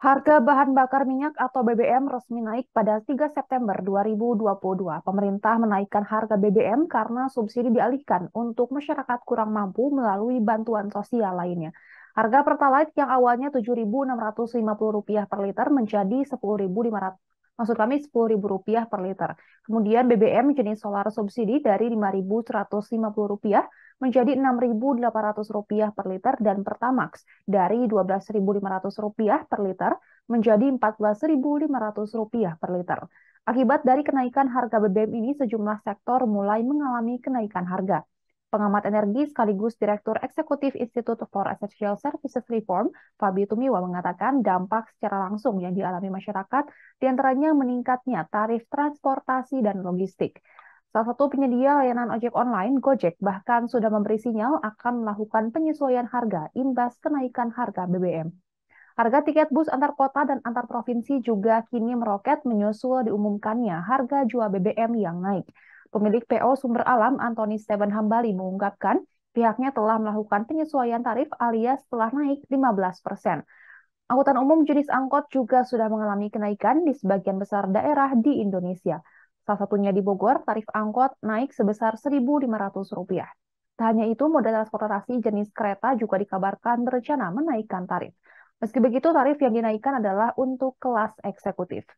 Harga bahan bakar minyak atau BBM resmi naik pada 3 September 2022. Pemerintah menaikkan harga BBM karena subsidi dialihkan untuk masyarakat kurang mampu melalui bantuan sosial lainnya. Harga Pertalite yang awalnya Rp7.650 per liter menjadi Rp10.500 maksud kami Rp10.000 per liter. Kemudian BBM jenis solar subsidi dari Rp5.150 menjadi Rp6.800 per liter dan Pertamax dari Rp12.500 per liter menjadi Rp14.500 per liter. Akibat dari kenaikan harga BBM ini, sejumlah sektor mulai mengalami kenaikan harga. Pengamat energi sekaligus Direktur Eksekutif Institute for Essential Services Reform, Fabi Tumiwa mengatakan dampak secara langsung yang dialami masyarakat diantaranya meningkatnya tarif transportasi dan logistik. Salah satu penyedia layanan ojek online, Gojek, bahkan sudah memberi sinyal akan melakukan penyesuaian harga imbas kenaikan harga BBM. Harga tiket bus antar kota dan antar provinsi juga kini meroket menyusul diumumkannya harga jual BBM yang naik. Pemilik PO Sumber Alam, Anthony Steven Hambali, mengungkapkan pihaknya telah melakukan penyesuaian tarif alias telah naik 15 persen. Angkutan umum jenis angkot juga sudah mengalami kenaikan di sebagian besar daerah di Indonesia. Salah satunya di Bogor, tarif angkot naik sebesar Rp1.500. Tak hanya itu, moda transportasi jenis kereta juga dikabarkan berencana menaikkan tarif. Meski begitu, tarif yang dinaikkan adalah untuk kelas eksekutif.